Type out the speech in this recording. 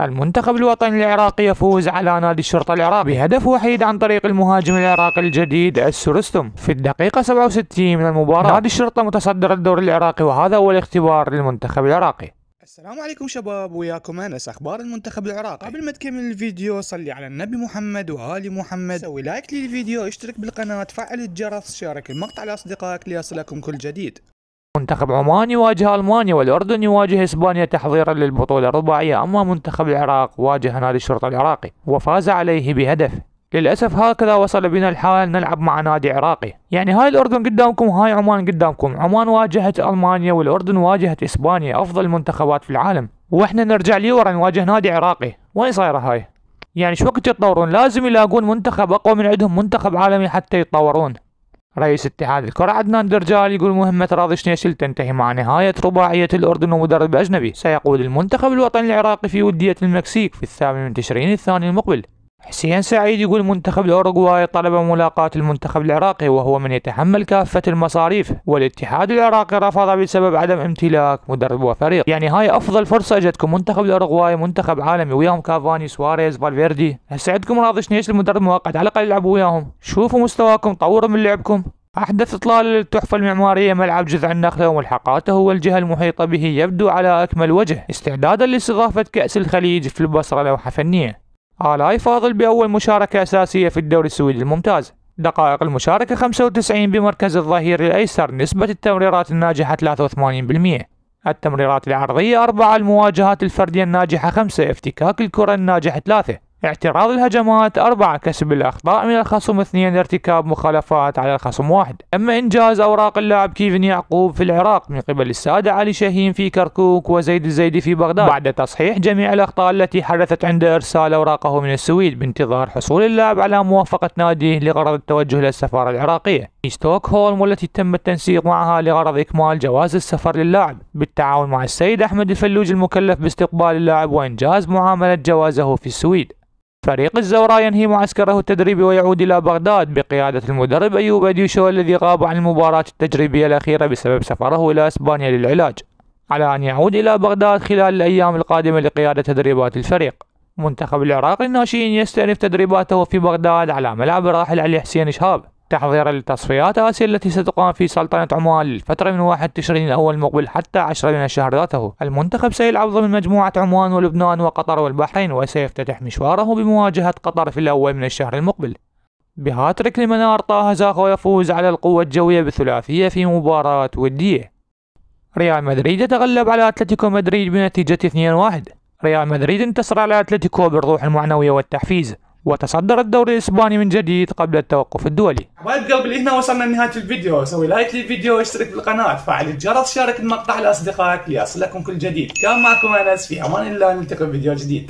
المنتخب الوطني العراقي يفوز على نادي الشرطة العراقي بهدف وحيد عن طريق المهاجم العراقي الجديد السرستم في الدقيقة 67 من المباراة نعم. نادي الشرطة متصدر الدوري العراقي وهذا هو الاختبار للمنتخب العراقي السلام عليكم شباب وياكم انس اخبار المنتخب العراقي قبل ما تكمل الفيديو صلي على النبي محمد وال محمد سوي لايك للفيديو اشترك بالقناه فعل الجرس شارك المقطع لاصدقائك ليصلكم كل جديد منتخب عمان يواجه المانيا والاردن يواجه اسبانيا تحضيرا للبطوله الرباعيه اما منتخب العراق واجه نادي الشرطه العراقي وفاز عليه بهدف للاسف هكذا وصل بنا الحال نلعب مع نادي عراقي يعني هاي الاردن قدامكم هاي عمان قدامكم عمان واجهت المانيا والاردن واجهت اسبانيا افضل منتخبات في العالم واحنا نرجع لورا نواجه نادي عراقي وين صايره هاي يعني شو وقت يتطورون لازم يلاقون منتخب اقوى من عندهم منتخب عالمي حتى يتطورون رئيس اتحاد الكرة عدنان درجال يقول مهمة راضي شنيسل تنتهي مع نهاية رباعية الأردن ومدرب أجنبي سيقود المنتخب الوطني العراقي في ودية المكسيك في الثامن من تشرين الثاني المقبل حسين سعيد يقول منتخب الأوروغواي طلب ملاقاة المنتخب العراقي وهو من يتحمل كافة المصاريف والاتحاد العراقي رفض بسبب عدم امتلاك مدرب وفريق يعني هاي أفضل فرصة اجتكم منتخب الأوروغواي منتخب عالمي وياهم كافاني سواريز فالفيردي أسعدكم راضي شنيش المدرب مؤقت على الأقل يلعبوا وياهم شوفوا مستواكم طوروا من لعبكم أحدث إطلال للتحفة المعمارية ملعب جذع النخلة وملحقاته والجهة المحيطة به يبدو على أكمل وجه استعدادا لاستضافة كأس الخليج في البصرة لوحة فنية آلاي آه، فاضل بأول مشاركة أساسية في الدوري السويدي الممتاز دقائق المشاركة 95 بمركز الظهير الأيسر نسبة التمريرات الناجحة 83% التمريرات العرضية أربعة المواجهات الفردية الناجحة خمسة افتكاك الكرة الناجح ثلاثة اعتراض الهجمات أربعة كسب الأخطاء من الخصم اثنين ارتكاب مخالفات على الخصم واحد أما إنجاز أوراق اللاعب كيفن يعقوب في العراق من قبل السادة علي شاهين في كركوك وزيد الزيدي في بغداد بعد تصحيح جميع الأخطاء التي حدثت عند إرسال أوراقه من السويد بانتظار حصول اللاعب على موافقة ناديه لغرض التوجه للسفارة العراقية في ستوكهولم والتي تم التنسيق معها لغرض إكمال جواز السفر للاعب بالتعاون مع السيد أحمد الفلوج المكلف باستقبال اللاعب وإنجاز معاملة جوازه في السويد فريق الزوراء ينهي معسكره التدريبي ويعود إلى بغداد بقيادة المدرب أيوب أديوشو الذي غاب عن المباراة التجريبية الأخيرة بسبب سفره إلى إسبانيا للعلاج على أن يعود إلى بغداد خلال الأيام القادمة لقيادة تدريبات الفريق منتخب العراق الناشئين يستأنف تدريباته في بغداد على ملعب الراحل علي حسين شهاب تحضيرا لتصفيات آسيا التي ستقام في سلطنة عمان للفترة من 1 تشرين الأول المقبل حتى 10 من الشهر ذاته المنتخب سيلعب ضمن مجموعة عمان ولبنان وقطر والبحرين وسيفتتح مشواره بمواجهة قطر في الأول من الشهر المقبل بهاتريك لمنار طه زاخو يفوز على القوة الجوية بالثلاثية في مباراة ودية ريال مدريد يتغلب على أتلتيكو مدريد بنتيجة 2-1 ريال مدريد انتصر على أتلتيكو بالروح المعنوية والتحفيز وتصدر الدوري الاسباني من جديد قبل التوقف الدولي. حبايب قلبي هنا وصلنا لنهايه الفيديو، سوي لايك للفيديو واشترك بالقناه، فعل الجرس، شارك المقطع لاصدقائك ليصلكم كل جديد. كان معكم انس في امان الله نلتقي بفيديو جديد.